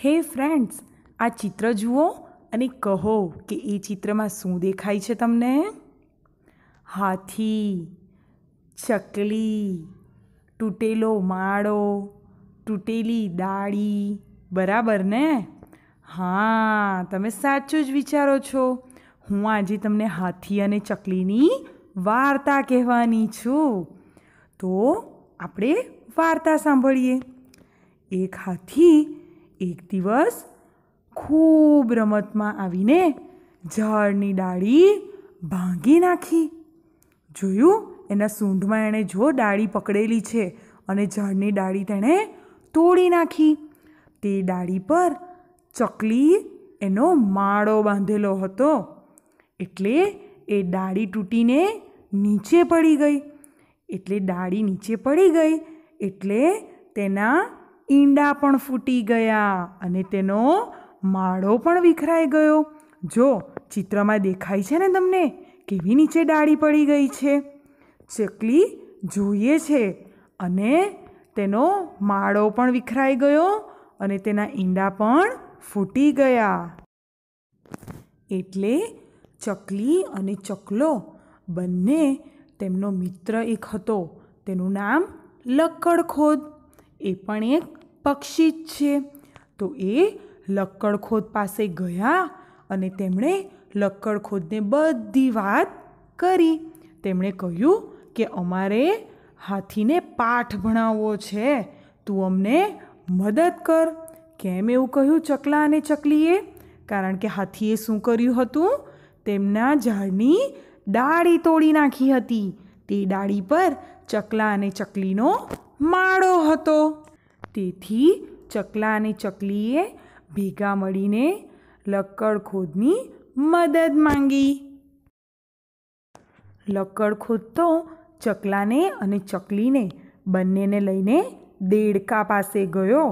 હે ફ્રેન્ડ્સ આ ચિત્ર જુઓ અને કહો કે એ ચિત્રમાં શું દેખાય છે તમને હાથી ચકલી તૂટેલો માળો તૂટેલી દાળી બરાબર ને હા તમે સાચું જ વિચારો છો હું આજે તમને હાથી અને ચકલીની વાર્તા કહેવાની છું તો આપણે વાર્તા સાંભળીએ એક હાથી એક દિવસ ખૂબ રમતમાં આવીને ઝાડની ડાળી ભાંગી નાખી જોયું એના સૂંઢમાં એણે જો ડાળી પકડેલી છે અને ઝાડની ડાળી તેણે તોડી નાખી તે ડાળી પર ચકલી એનો માળો બાંધેલો હતો એટલે એ ડાળી તૂટીને નીચે પડી ગઈ એટલે ડાળી નીચે પડી ગઈ એટલે તેના ઈંડા પણ ફૂટી ગયા અને તેનો માળો પણ વિખરાઈ ગયો જો ચિત્રમાં દેખાય છે ને તમને કેવી નીચે ડાળી પડી ગઈ છે ચકલી જોઈએ છે અને તેનો માળો પણ વિખરાઈ ગયો અને તેના ઈંડા પણ ફૂટી ગયા એટલે ચકલી અને ચકલો બંને તેમનો મિત્ર એક હતો તેનું નામ લક્કડખોદ એ પણ એક પક્ષી જ છે તો એ લક્કડખોદ પાસે ગયા અને તેમણે લક્કડખોદને બધી વાત કરી તેમણે કહ્યું કે અમારે હાથીને પાઠ ભણાવવો છે તું અમને મદદ કર કેમ એવું કહ્યું ચકલા અને ચકલીએ કારણ કે હાથીએ શું કર્યું હતું તેમના ઝાડની ડાળી તોડી નાખી હતી તે ડાળી પર ચકલા અને ચકલીનો માળો હતો તેથી ચકલા અને ચકલીએ ભેગા મળીને લક્કડખોદની મદદ માંગી લક્કડખોદ તો ચકલાને અને ચકલીને બંનેને લઈને દેડકા પાસે ગયો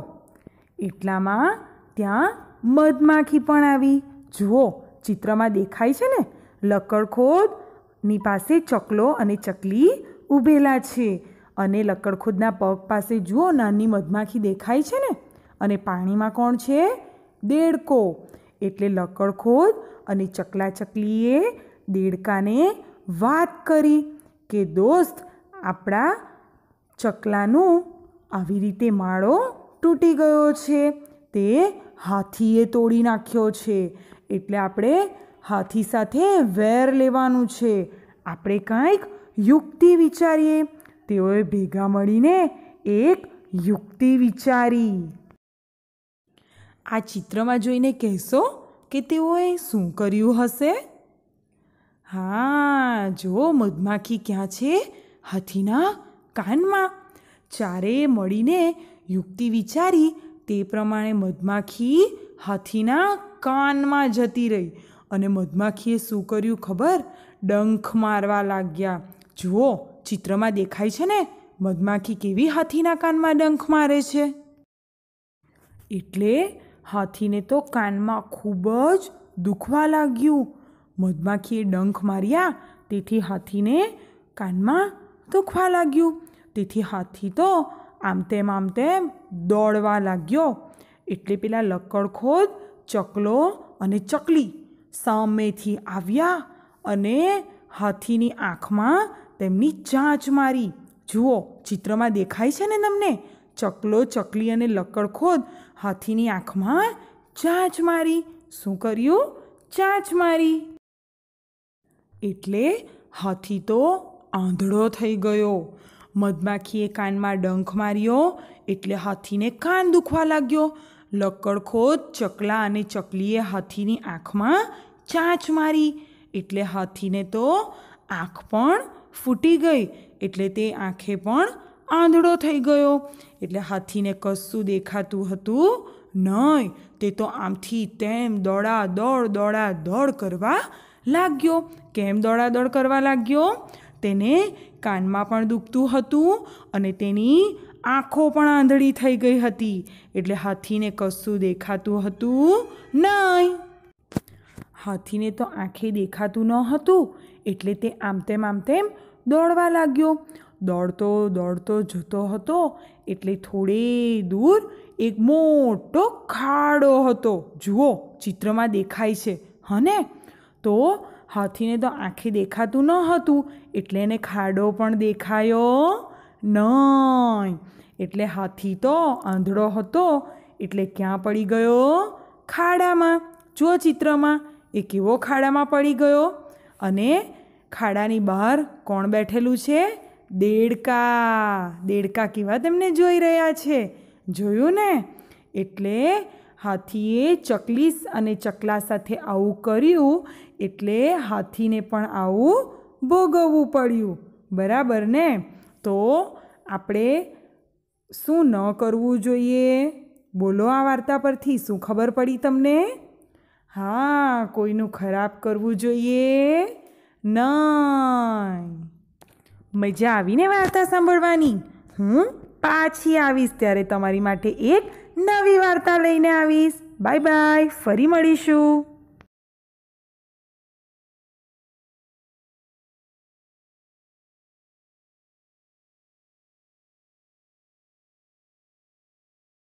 એટલામાં ત્યાં મધમાખી પણ આવી જુઓ ચિત્રમાં દેખાય છે ને લક્કડખોદની પાસે ચકલો અને ચકલી ઊભેલા છે અને લક્કડખુદના પગ પાસે જુઓ નાની મધમાખી દેખાય છે ને અને પાણીમાં કોણ છે દેડકો એટલે લક્કડખોદ અને ચકલા ચકલીએ દેડકાને વાત કરી કે દોસ્ત આપણા ચકલાનું આવી રીતે માળો તૂટી ગયો છે તે હાથીએ તોડી નાખ્યો છે એટલે આપણે હાથી સાથે વેર લેવાનું છે આપણે કાંઈક યુક્તિ વિચારીએ તેઓએ ભેગા મળીને એક યુક્તિ વિચારી આ ચિત્રમાં જોઈને કહેશો કે તેઓએ શું કર્યું હશે હા જો મધમાખી ક્યાં છે હાથીના કાનમાં ચારેય મળીને યુક્તિ વિચારી તે પ્રમાણે મધમાખી હાથીના કાનમાં જતી રહી અને મધમાખીએ શું કર્યું ખબર ડંખ મારવા લાગ્યા જુઓ ચિત્રમાં દેખાય છે ને મધમાખી કેવી હાથીના કાનમાં ડંખ મારે છે એટલે હાથીને તો કાનમાં ખૂબ જ દુખવા લાગ્યું મધમાખીએ ડંખ માર્યા તેથી હાથીને કાનમાં દુખવા લાગ્યું તેથી હાથી તો આમ તેમ આમ તેમ દોડવા લાગ્યો એટલે પેલા લક્કડખોદ ચકલો અને ચકલી સામેથી આવ્યા અને હાથીની આંખમાં તેમની ચાંચ મારી જુઓ ચિત્રમાં દેખાય છે ને તમને ચકલો ચકલી અને લક્કડ ખોદ હાથીની આંખમાં ચાંચ મારી શું કર્યું ચાંચ મારી એટલે હાથી તો આંધળો થઈ ગયો મધમાખીએ કાનમાં ડંખ માર્યો એટલે હાથીને કાન દુખવા લાગ્યો લક્કડખોદ ચકલા અને ચકલીએ હાથીની આંખમાં ચાંચ મારી એટલે હાથીને તો આંખ પણ ફૂટી ગઈ એટલે તે આંખે પણ આંધળો થઈ ગયો એટલે હાથીને કશું દેખાતું હતું નહીં તે તો આમથી તેમ દોડા દોડ દોડા દોડ કરવા લાગ્યો કેમ દોડા દોડ કરવા લાગ્યો તેને કાનમાં પણ દુખતું હતું અને તેની આંખો પણ આંધળી થઈ ગઈ હતી એટલે હાથીને કશું દેખાતું હતું નહીં હાથીને તો આંખે દેખાતું ન હતું એટલે તે આમ તેમ આમ તેમ દોડવા લાગ્યો દોડતો દોડતો જતો હતો એટલે થોડે દૂર એક મોટો ખાડો હતો જુઓ ચિત્રમાં દેખાય છે હને તો હાથીને તો આંખે દેખાતું ન હતું એટલે એને ખાડો પણ દેખાયો નહીં એટલે હાથી તો આંધળો હતો એટલે ક્યાં પડી ગયો ખાડામાં જુઓ ચિત્રમાં એ કેવો ખાડામાં પડી ગયો અને ખાડાની બહાર કોણ બેઠેલું છે દેડકા દેડકા કેવા તેમને જોઈ રહ્યા છે જોયું ને એટલે હાથીએ ચકલીસ અને ચકલા સાથે આવું કર્યું એટલે હાથીને પણ આવું ભોગવવું પડ્યું બરાબર ને તો આપણે શું ન કરવું જોઈએ બોલો આ વાર્તા પરથી શું ખબર પડી તમને હા કોઈનું ખરાબ કરવું જોઈએ ન મજા આવીને વાર્તા સાંભળવાની હું પાછી આવીશ ત્યારે તમારી માટે એક નવી વાર્તા લઈને આવીશ બાય બાય ફરી મળીશું